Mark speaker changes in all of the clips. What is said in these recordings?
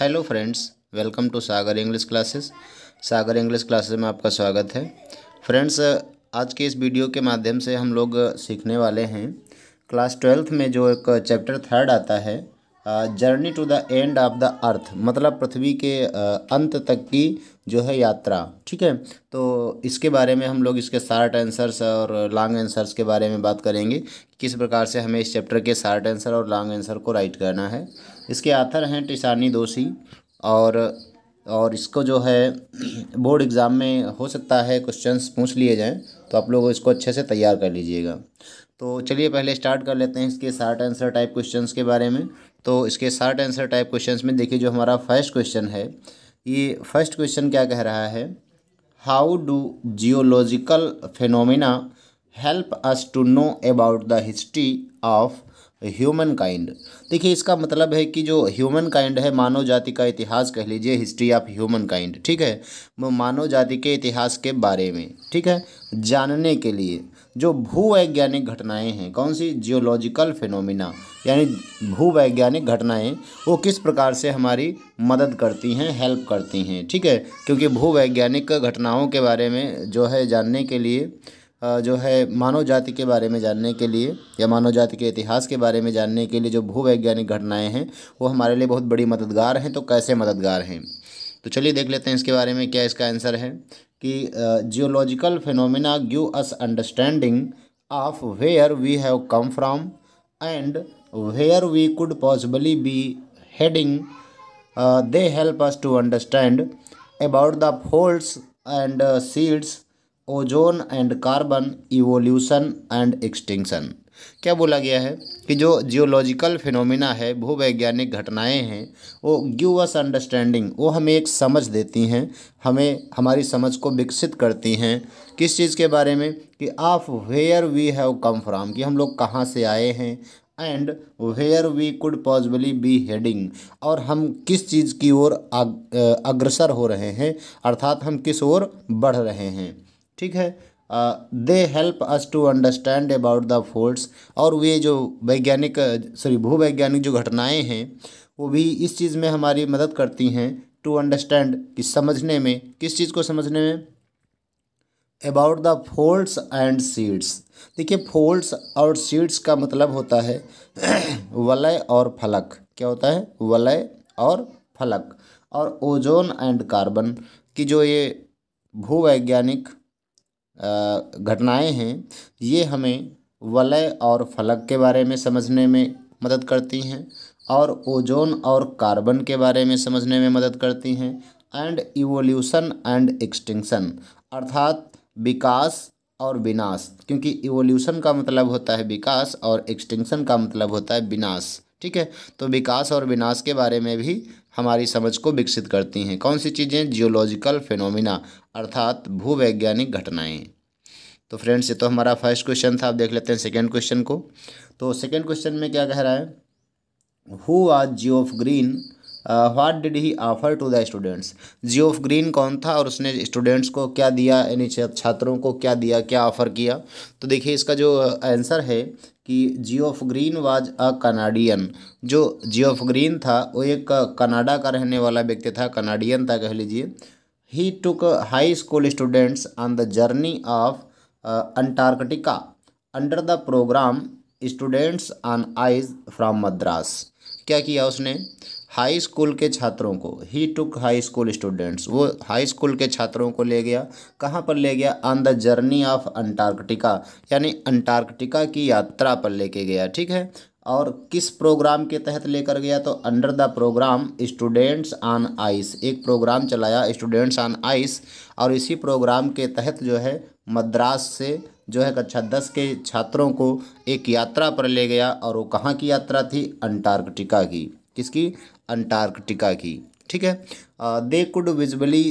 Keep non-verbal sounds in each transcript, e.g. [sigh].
Speaker 1: Hello friends welcome to Sagar English classes Sagar English classes में आपका स्वागत है फ्रेंड्स आज के इस वीडियो के माध्यम से हम लोग सीखने वाले हैं क्लास ट्वेल्थ में जो एक चैप्टर थर्ड आता है journey to the end of the earth मतलब पृथ्वी के अंत तक की जो है यात्रा ठीक है तो इसके बारे में हम लोग इसके शार्ट आंसर्स और लॉन्ग आंसर्स के बारे में बात करेंगे किस प्रकार से हमें इस चैप्टर के शार्ट आंसर और लॉन्ग आंसर को राइट करना है इसके आथर हैं टिसानी दोषी और और इसको जो है बोर्ड एग्ज़ाम में हो सकता है क्वेश्चंस पूछ लिए जाएं तो आप लोग इसको अच्छे से तैयार कर लीजिएगा तो चलिए पहले स्टार्ट कर लेते हैं इसके शार्ट आंसर टाइप क्वेश्चंस के बारे में तो इसके शार्ट आंसर टाइप क्वेश्चन में देखिए जो हमारा फर्स्ट क्वेश्चन है ये फर्स्ट क्वेश्चन क्या कह रहा है how do geological phenomena help us to know about the history of human kind देखिए इसका मतलब है कि जो ह्यूमन काइंड है मानव जाति का इतिहास कह लीजिए हिस्ट्री ऑफ ह्यूमन काइंड ठीक है मानव जाति के इतिहास के बारे में ठीक है जानने के लिए जो भूवैज्ञानिक घटनाएं हैं कौन सी जियोलॉजिकल फिनोमिना यानी भूवैज्ञानिक घटनाएं वो किस प्रकार से हमारी मदद करती हैं हेल्प करती हैं ठीक है क्योंकि भूवैज्ञानिक घटनाओं के बारे में जो है जानने के लिए जो है मानव जाति के बारे में जानने के लिए या मानव जाति के इतिहास के बारे में जानने के लिए जो भूवैज्ञानिक घटनाएं हैं वो हमारे लिए बहुत बड़ी मददगार हैं तो कैसे मददगार हैं तो चलिए देख लेते हैं इसके बारे में क्या इसका आंसर है कि geological phenomena give us understanding of where we have come from and where we could possibly be heading they help us to understand about the folds and seeds ozone and carbon evolution and extinction क्या बोला गया है कि जो geological phenomena है भूवैज्ञानिक घटनाएं हैं वो गिव अस अंडरस्टैंडिंग वो हमें एक समझ देती हैं हमें हमारी समझ को विकसित करती हैं किस चीज़ के बारे में कि of where we have come from कि हम लोग कहाँ से आए हैं and where we could possibly be heading और हम किस चीज़ की ओर अग्रसर हो रहे हैं अर्थात हम किस ओर बढ़ रहे हैं ठीक है they help us to understand about the folds और वे जो वैज्ञानिक सॉरी भूवैज्ञानिक जो घटनाएं हैं वो भी इस चीज़ में हमारी मदद करती हैं टू अंडरस्टैंड कि समझने में किस चीज़ को समझने में about the folds and seeds देखिए फोल्ड्स और सीड्स का मतलब होता है [clears throat] वलय और फलक क्या होता है वलय और फलक और ओजोन एंड कार्बन की जो ये भूवैज्ञानिक घटनाएं हैं ये हमें वलय और फलक के बारे में समझने में मदद करती हैं और ओजोन और कार्बन के बारे में समझने में मदद करती हैं एंड इवोल्यूशन एंड एक्सटिंक्शन अर्थात विकास और विनाश क्योंकि इवोल्यूशन का मतलब होता है विकास और एक्सटिंक्शन का मतलब होता है विनाश ठीक है तो विकास और विनाश के बारे में भी हमारी समझ को विकसित करती हैं कौन सी चीज़ें जियोलॉजिकल फिनोमिना अर्थात भूवैज्ञानिक घटनाएं तो फ्रेंड्स ये तो हमारा फर्स्ट क्वेश्चन था आप देख लेते हैं सेकेंड क्वेश्चन को तो सेकेंड क्वेश्चन में क्या कह रहा है who is Geoff Green what did he offer to the students of ग्रीन कौन था और उसने स्टूडेंट्स को क्या दिया यानी छात्रों को क्या दिया क्या ऑफ़र किया तो देखिए इसका जो आंसर uh, है कि Geoff Green was a Canadian जो ऑफ ग्रीन था वो एक कनाडा का रहने वाला व्यक्ति था कनाडियन था कह लीजिए he took high high school students on the journey of uh, Antarctica under the program students on ice from Madras क्या किया उसने हाई स्कूल के छात्रों को he took high school students वो हाई स्कूल के छात्रों को ले गया कहाँ पर ले गया on the journey of Antarctica यानी अंटार्कटिका की यात्रा पर लेके गया ठीक है और किस प्रोग्राम के तहत लेकर गया तो under the program students on ice एक प्रोग्राम चलाया स्टूडेंट्स ऑन आइस और इसी प्रोग्राम के तहत जो है मद्रास से जो है कक्षा दस के छात्रों को एक यात्रा पर ले गया और वो कहाँ की यात्रा थी अंटार्कटिका की किसकी अंटार्कटिका की ठीक है they could visibly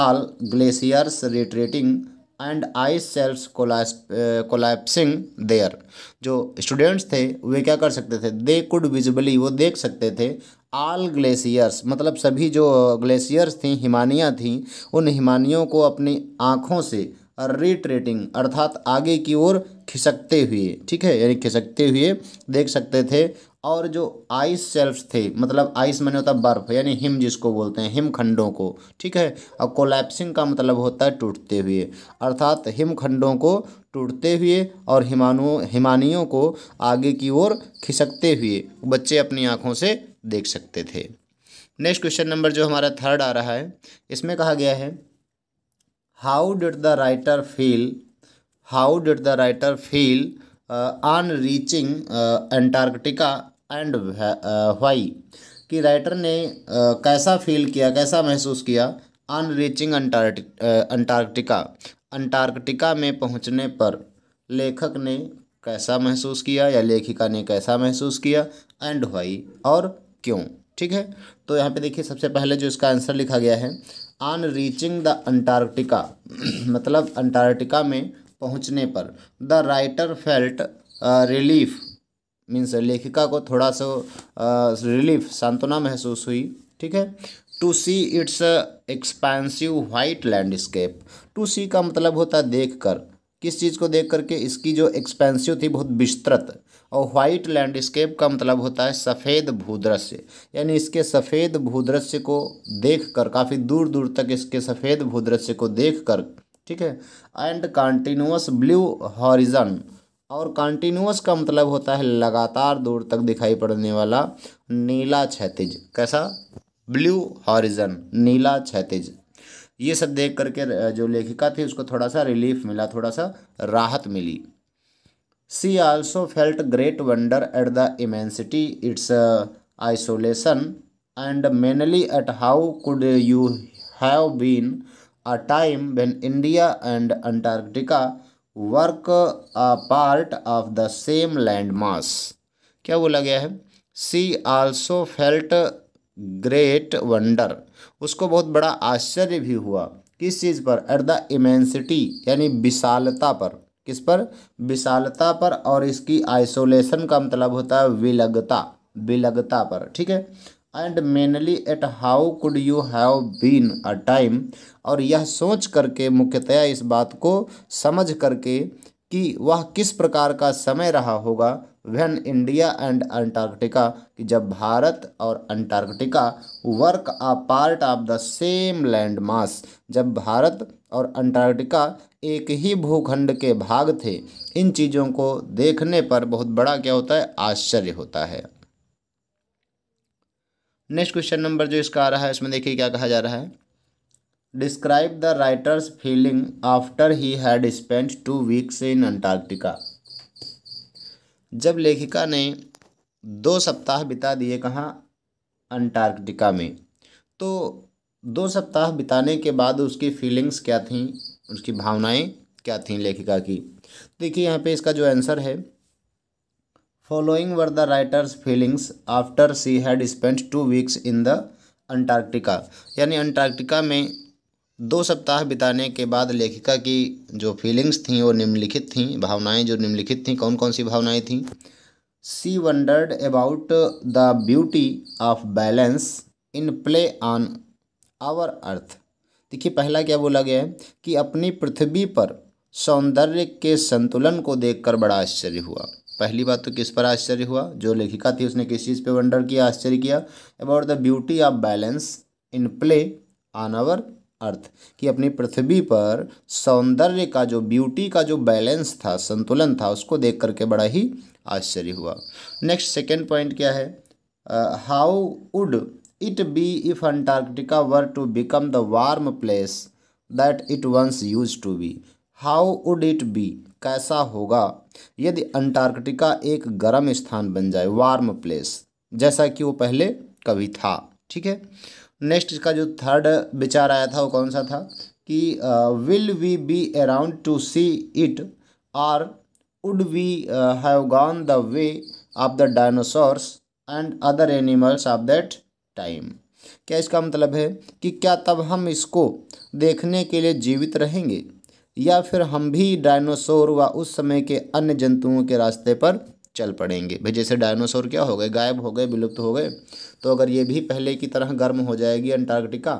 Speaker 1: all glaciers retreating and ice shelves collapsing there जो स्टूडेंट्स थे वे क्या कर सकते थे दे कुड विजिबली वो देख सकते थे आल ग्लेशियर्स मतलब सभी जो ग्लेशियर्स थी हिमानियाँ थीं उन हिमानियों को अपनी आँखों से रिट्रेटिंग अर्थात आगे की ओर खिसकते हुए ठीक है यानी खिसकते हुए देख सकते थे और जो आइस सेल्फ थे मतलब आइस मैंने होता बर्फ़ यानी हिम जिसको बोलते हैं हिमखंडों को ठीक है और कोलैप्सिंग का मतलब होता है टूटते हुए अर्थात हिमखंडों को टूटते हुए और हिमानुओं हिमानियों को आगे की ओर खिसकते हुए बच्चे अपनी आँखों से देख सकते थे नेक्स्ट क्वेश्चन नंबर जो हमारा थर्ड आ रहा है इसमें कहा गया है how did the writer feel how did the writer feel on reaching Antarctica and why uh, कि राइटर ने uh, कैसा फील किया कैसा महसूस किया अन रीचिंग अंटार्कटिका अंटार्कटिका में पहुंचने पर लेखक ने कैसा महसूस किया या लेखिका ने कैसा महसूस किया एंड वाई और क्यों ठीक है तो यहाँ पे देखिए सबसे पहले जो इसका आंसर लिखा गया है ऑन रीचिंग द अंटार्कटिका मतलब अंटार्कटिका में पहुँचने पर the writer felt relief means लेखिका को थोड़ा सा रिलीफ सांत्वना महसूस हुई ठीक है to see its expansive white landscape to see का मतलब होता है देख कर किस चीज़ को देख करके इसकी जो एक्सपेंसिव थी बहुत विस्तृत और वाइट लैंडस्केप का मतलब होता है सफ़ेद भूदृश्य यानी इसके सफ़ेद भूदृश्य को देख कर काफ़ी दूर दूर तक इसके सफ़ेद भूदृश्य को देख कर ठीक है एंड कंटिन्यूस ब्लू हॉरिजन और कंटिन्यूस का मतलब होता है लगातार दूर तक दिखाई पड़ने वाला नीला क्षतिज कैसा ब्लू हॉरिजन नीला क्षतिज ये सब देख करके जो लेखिका थी उसको थोड़ा सा रिलीफ मिला थोड़ा सा राहत मिली she also felt great wonder at the immensity its isolation and mainly at how could you have been a time when India and Antarctica work a part of the same land mass क्या बोला गया है she also felt great wonder उसको बहुत बड़ा आश्चर्य भी हुआ किस चीज़ पर एट द इमेंसिटी यानी विशालता पर किस पर विशालता पर और इसकी आइसोलेशन का मतलब होता है विलगता विलगता पर ठीक है and mainly at how could you have been a time और यह सोच करके मुख्यतया इस बात को समझ करके कि वह किस प्रकार का समय रहा होगा वेन इंडिया एंड अंटार्कटिका कि जब भारत और Antarctica work a part of the same land mass जब भारत और अंटार्कटिका एक ही भूखंड के भाग थे इन चीज़ों को देखने पर बहुत बड़ा क्या होता है आश्चर्य होता है नेक्स्ट क्वेश्चन नंबर जो इसका आ रहा है इसमें देखिए क्या कहा जा रहा है describe the writer's feeling after he had spent two weeks in Antarctica जब लेखिका ने दो सप्ताह बिता दिए कहाँ अंटार्कटिका में तो दो सप्ताह बिताने के बाद उसकी फीलिंग्स क्या थीं उसकी भावनाएं क्या थीं लेखिका की देखिए यहाँ पे इसका जो आंसर है following were the writer's feelings after she had spend two weeks in the Antarctica यानी अंटार्कटिका में दो सप्ताह बिताने के बाद लेखिका की जो फीलिंग्स थी वो निम्नलिखित थी भावनाएं जो निम्नलिखित थी कौन कौन सी भावनाएं थीं she wondered about the beauty of balance in play on our earth देखिए पहला क्या बोला गया है कि अपनी पृथ्वी पर सौंदर्य के संतुलन को देखकर बड़ा आश्चर्य हुआ पहली बात तो किस पर आश्चर्य हुआ जो लेखिका थी उसने किस चीज़ पे वंडर किया आश्चर्य किया about the beauty of balance in play on our earth कि अपनी पृथ्वी पर सौंदर्य का जो ब्यूटी का जो बैलेंस था संतुलन था उसको देख करके बड़ा ही आश्चर्य हुआ नेक्स्ट सेकेंड पॉइंट क्या है how would it be if Antarctica were to become the warm place that it once used to be how would it be कैसा होगा यदि अंटार्कटिका एक गर्म स्थान बन जाए वार्म प्लेस जैसा कि वो पहले कभी था ठीक है नेक्स्ट इसका जो थर्ड विचार आया था वो कौन सा था कि will we be around to see it or would we have gone the way of the dinosaurs and other animals of that time क्या इसका मतलब है कि क्या तब हम इसको देखने के लिए जीवित रहेंगे या फिर हम भी डायनासोर व उस समय के अन्य जंतुओं के रास्ते पर चल पड़ेंगे भाई जैसे डायनासोर क्या हो गए गायब हो गए विलुप्त हो गए तो अगर ये भी पहले की तरह गर्म हो जाएगी अंटार्कटिका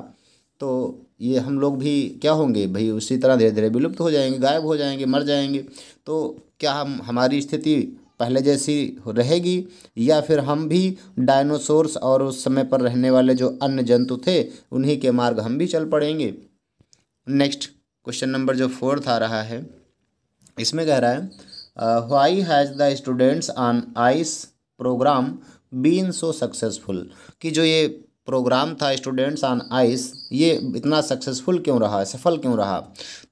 Speaker 1: तो ये हम लोग भी क्या होंगे भाई उसी तरह धीरे धीरे विलुप्त हो जाएंगे गायब हो जाएंगे मर जाएंगे तो क्या हम हमारी स्थिति पहले जैसी रहेगी या फिर हम भी डायनासोर्स और उस समय पर रहने वाले जो अन्य जंतु थे उन्हीं के मार्ग हम भी चल पड़ेंगे नेक्स्ट क्वेश्चन नंबर जो फोर्थ आ रहा है इसमें कह रहा है why has the students on ice program been so successful कि जो ये प्रोग्राम था स्टूडेंट्स ऑन आइस ये इतना सक्सेसफुल क्यों रहा सफल क्यों रहा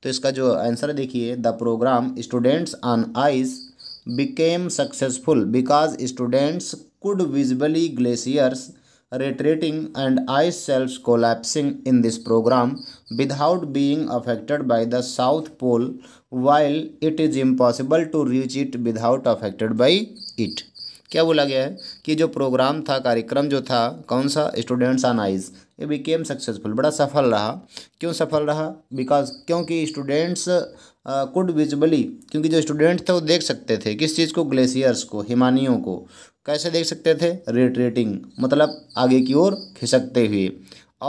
Speaker 1: तो इसका जो आंसर देखिए the program students on ice became successful because students could visibly glaciers retreating and ice shelves collapsing in this program without being affected by the south pole while it is impossible to reach it without affected by it क्या बोला गया है कि जो programme था कार्यक्रम जो था कौन सा स्टूडेंट्स ऑन आइज ये बिकेम सक्सेसफुल बड़ा सफल रहा क्यों सफल रहा बिकॉज क्योंकि स्टूडेंट्स कुड विजिबली क्योंकि जो स्टूडेंट्स थे वो देख सकते थे किस चीज़ को ग्लेशियर्स को हिमानियों को कैसे देख सकते थे रिट्रेटिंग मतलब आगे की ओर खिसकते हुए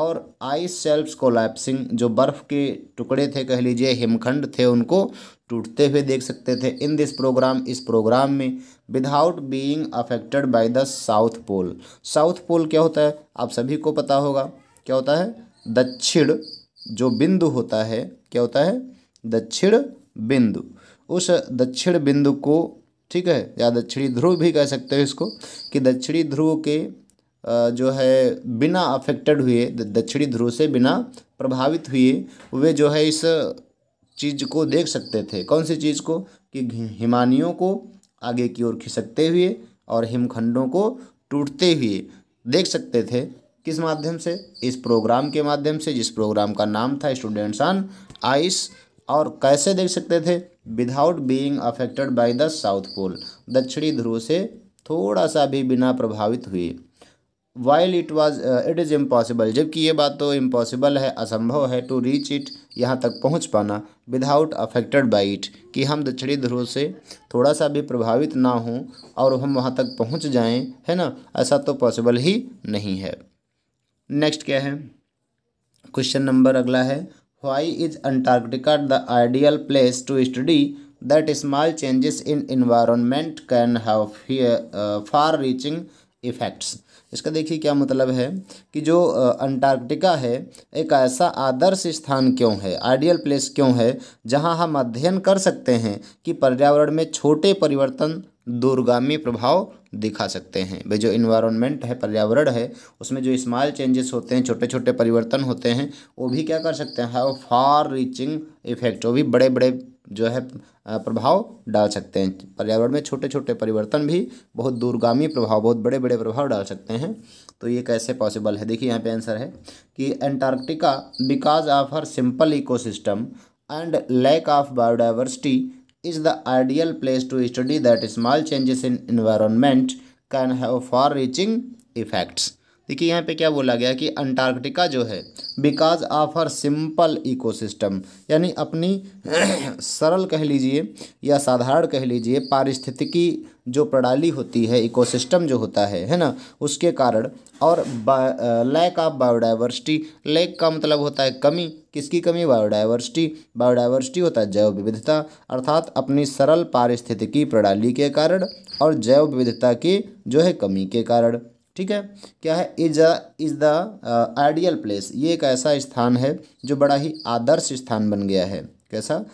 Speaker 1: और आइस सेल्फ्स कोलैप्सिंग जो बर्फ़ के टुकड़े थे कह लीजिए हिमखंड थे उनको टूटते हुए देख सकते थे इन दिस प्रोग्राम इस प्रोग्राम में without being affected by the south pole south pole क्या होता है आप सभी को पता होगा क्या होता है दक्षिण जो बिंदु होता है क्या होता है दक्षिण बिंदु उस दक्षिण बिंदु को ठीक है या दक्षिणी ध्रुव भी कह सकते हो इसको कि दक्षिणी ध्रुव के जो है बिना अफेक्टेड हुए दक्षिणी ध्रुव से बिना प्रभावित हुए वे जो है इस चीज़ को देख सकते थे कौन सी चीज़ को कि हिमानियों को आगे की ओर खिसकते हुए और हिमखंडों को टूटते हुए देख सकते थे किस माध्यम से इस प्रोग्राम के माध्यम से जिस प्रोग्राम का नाम था स्टूडेंट्स ऑन आइस और कैसे देख सकते थे without being affected by the south pole दक्षिणी ध्रुव से थोड़ा सा भी बिना प्रभावित हुए while it was it is impossible जबकि ये बात तो इम्पॉसिबल है असंभव है टू रीच इट यहाँ तक पहुँच पाना विदाउट अफेक्टेड बाई इट कि हम दक्षिणी ध्रुव से थोड़ा सा भी प्रभावित ना हों और हम वहाँ तक पहुँच जाएँ है ना ऐसा तो पॉसिबल ही नहीं है नेक्स्ट क्या है क्वेश्चन नंबर अगला है Why is Antarctica the ideal place to study that small changes in environment can have uh, far-reaching effects? इसका देखिए क्या मतलब है कि जो अंटार्कटिका है एक ऐसा आदर्श स्थान क्यों है आइडियल प्लेस क्यों है जहां हम अध्ययन कर सकते हैं कि पर्यावरण में छोटे परिवर्तन दूरगामी प्रभाव दिखा सकते हैं भाई जो इन्वायरमेंट है पर्यावरण है उसमें जो स्मॉल चेंजेस होते हैं छोटे छोटे परिवर्तन होते हैं वो भी क्या कर सकते हैं फार रीचिंग इफेक्ट वो भी बड़े बड़े जो है प्रभाव डाल सकते हैं पर्यावरण में छोटे छोटे परिवर्तन भी बहुत दूरगामी प्रभाव बहुत बड़े बड़े प्रभाव डाल सकते हैं तो ये कैसे पॉसिबल है देखिए यहाँ पे आंसर है कि Antarctica because of her simple ecosystem and lack of biodiversity is the ideal place to study that small changes in environment can have far reaching effects देखिए यहाँ पे क्या बोला गया कि अंटार्कटिका जो है because of her simple ecosystem यानी अपनी [clears throat] सरल कह लीजिए या साधारण कह लीजिए पारिस्थितिकी जो प्रणाली होती है इकोसिस्टम जो होता है है ना उसके कारण और लैक ऑफ बायोडाइवर्सिटी लैक का मतलब होता है कमी किसकी कमी बायोडाइवर्सिटी बायोडाइवर्सिटी होता है जैव विविधता अर्थात अपनी सरल पारिस्थितिकी प्रणाली के कारण और जैव विविधता की जो है कमी के कारण ठीक है क्या है is a is the ideal place ये एक ऐसा स्थान है जो बड़ा ही आदर्श स्थान बन गया है कैसा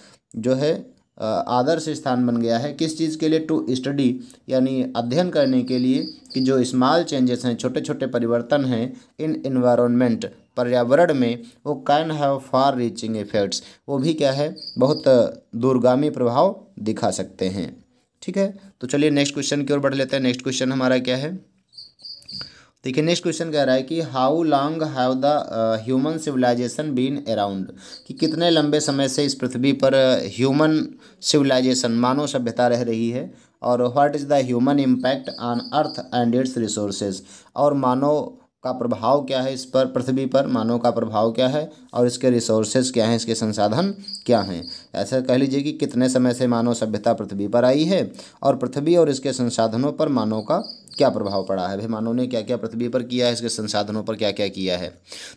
Speaker 1: जो है uh, आदर्श स्थान बन गया है किस चीज़ के लिए टू स्टडी यानी अध्ययन करने के लिए कि जो स्मॉल चेंजेस हैं छोटे छोटे परिवर्तन हैं इन इन्वायरमेंट पर्यावरण में वो can have far reaching effects वो भी क्या है बहुत uh, दूरगामी प्रभाव दिखा सकते हैं ठीक है तो चलिए नेक्स्ट क्वेश्चन की ओर बढ़ लेते हैं नेक्स्ट क्वेश्चन हमारा क्या है देखिए नेक्स्ट क्वेश्चन कह रहा है कि how long have the human civilization been around कि कितने लंबे समय से इस पृथ्वी पर ह्यूमन uh, सिविलाइजेशन मानव सभ्यता रह रही है और what is the human impact on earth and its resources और मानव का प्रभाव क्या है इस पर पृथ्वी पर मानव का प्रभाव क्या है और इसके रिसोर्सेज क्या हैं इसके संसाधन क्या हैं ऐसा कह लीजिए कि कितने समय से मानव सभ्यता पृथ्वी पर आई है और पृथ्वी और इसके संसाधनों पर मानव का क्या प्रभाव पड़ा है भाई मानव ने क्या क्या पृथ्वी पर किया है इसके संसाधनों पर क्या क्या किया है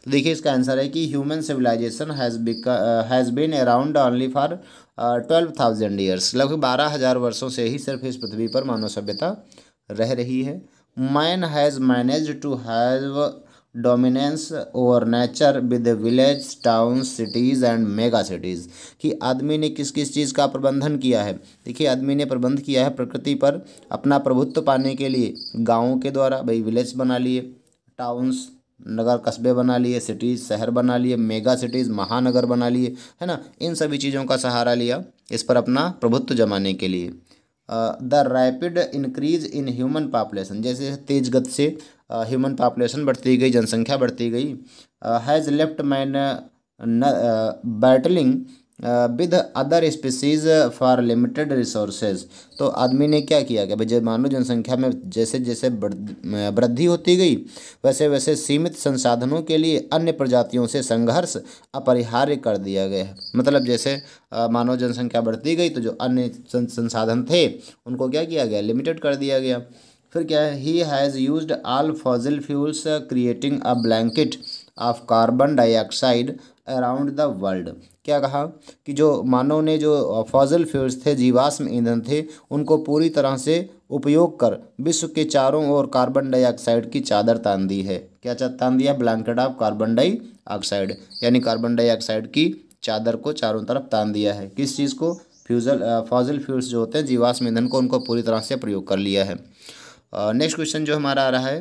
Speaker 1: तो देखिए इसका आंसर है कि human civilization has become has been around only for twelve thousand years लगभग बारह हज़ार वर्षों से ही सिर्फ इस पृथ्वी पर मानव सभ्यता रह रही है man has manage to have dominance over nature with village town cities and mega cities कि आदमी ने किस किस चीज़ का प्रबंधन किया है देखिए आदमी ने प्रबंध किया है प्रकृति पर अपना प्रभुत्व पाने के लिए गाँव के द्वारा भाई विलेज बना लिए टाउन्स नगर कस्बे बना लिए सिटीज़ शहर बना लिए मेगा सिटीज़ महानगर बना लिए है ना इन सभी चीज़ों का सहारा लिया इस पर अपना प्रभुत्व जमाने के लिए the rapid increase in human population जैसे तेज गति से ह्यूमन पॉपुलेशन बढ़ती गई जनसंख्या बढ़ती गई has left man battling with other species for limited resources तो आदमी ने क्या किया कि भाई जब मानव जनसंख्या में जैसे जैसे वृद्धि होती गई वैसे वैसे सीमित संसाधनों के लिए अन्य प्रजातियों से संघर्ष अपरिहार्य कर दिया गया है मतलब जैसे मानव जनसंख्या बढ़ती गई तो जो अन्य संसाधन थे उनको क्या किया गया लिमिटेड कर दिया गया फिर क्या है he has use all fossil fuels creating a blanket of carbon dioxide around the world क्या कहा कि जो मानव ने जो फॉजल फ्यूल्स थे जीवाश्म ईंधन थे उनको पूरी तरह से उपयोग कर विश्व के चारों ओर कार्बन डाइऑक्साइड की चादर तान दी है क्या तान दिया ब्लैंकेट ऑफ कार्बन डाइऑक्साइड यानी कार्बन डाइऑक्साइड की चादर को चारों तरफ तान दिया है किस चीज़ को फ्यूजल फॉजल फ्यूल्स जो होते हैं जीवाश्म ईंधन को उनको पूरी तरह से प्रयोग कर लिया है नेक्स्ट क्वेश्चन जो हमारा आ रहा है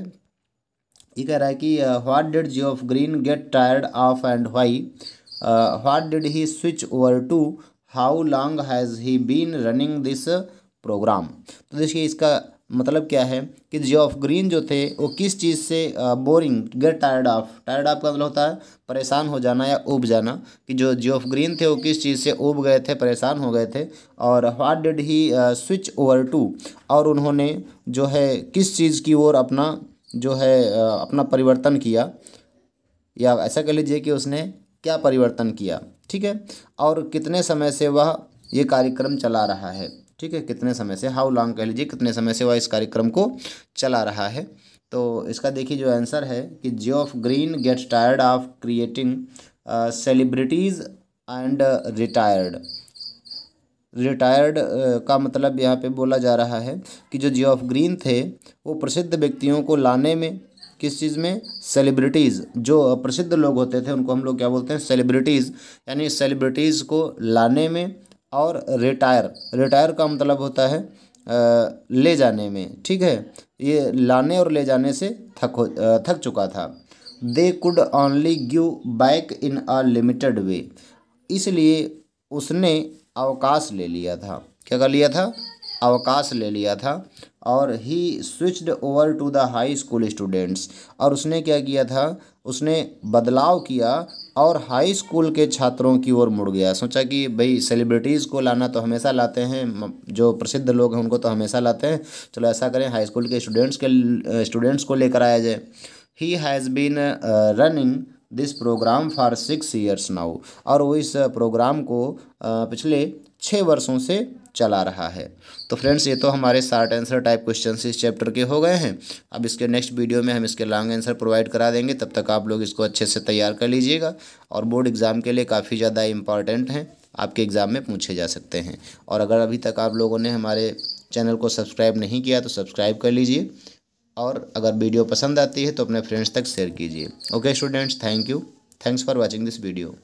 Speaker 1: ये कह रहा है कि what did Geoff Green get tired of and why what did he switch over to how long has he been running this program तो देखिए इसका मतलब क्या है कि ऑफ ग्रीन जो थे वो किस चीज़ से boring get tired of tired of का मतलब होता है परेशान हो जाना या उब जाना कि जो ऑफ ग्रीन थे वो किस चीज़ से उब गए थे परेशान हो गए थे और what did he switch over to और उन्होंने जो है किस चीज़ की ओर अपना जो है अपना परिवर्तन किया या ऐसा कह लीजिए कि उसने क्या परिवर्तन किया ठीक है और कितने समय से वह ये कार्यक्रम चला रहा है ठीक है कितने समय से हाउ लॉन्ग कह लीजिए कितने समय से वह इस कार्यक्रम को चला रहा है तो इसका देखिए जो आंसर है कि Geoff Green get tired of creating celebrities and retired retired का मतलब यहाँ पे बोला जा रहा है कि जो जियो ऑफ ग्रीन थे वो प्रसिद्ध व्यक्तियों को लाने में किस चीज़ में सेलिब्रिटीज़ जो प्रसिद्ध लोग होते थे उनको हम लोग क्या बोलते हैं सेलिब्रिटीज़ यानी सेलिब्रिटीज़ को लाने में और रिटायर रिटायर का मतलब होता है आ, ले जाने में ठीक है ये लाने और ले जाने से थक थक चुका था they could only give back in a limited way इसलिए उसने अवकाश ले लिया था क्या कर लिया था अवकाश ले लिया था और he switched over to the high school students और उसने क्या किया था उसने बदलाव किया और हाई स्कूल के छात्रों की ओर मुड़ गया सोचा कि भाई सेलिब्रिटीज़ को लाना तो हमेशा लाते हैं जो प्रसिद्ध लोग हैं उनको तो हमेशा लाते हैं चलो ऐसा करें हाई स्कूल के स्टूडेंट्स के स्टूडेंट्स को लेकर आया जाए he has been running this program for six years now और वो इस प्रोग्राम को uh, पिछले छः वर्षों से चला रहा है तो फ्रेंड्स ये तो हमारे शार्ट आंसर टाइप क्वेश्चन इस चैप्टर के हो गए हैं अब इसके नेक्स्ट वीडियो में हम इसके लॉन्ग आंसर प्रोवाइड करा देंगे तब तक आप लोग इसको अच्छे से तैयार कर लीजिएगा और बोर्ड एग्ज़ाम के लिए काफ़ी ज़्यादा इंपॉर्टेंट हैं आपके एग्ज़ाम में पूछे जा सकते हैं और अगर अभी तक आप लोगों ने हमारे चैनल को सब्सक्राइब नहीं किया तो सब्सक्राइब कर लीजिए और अगर वीडियो पसंद आती है तो अपने फ्रेंड्स तक शेयर कीजिए okay students thank you thanks for watching this video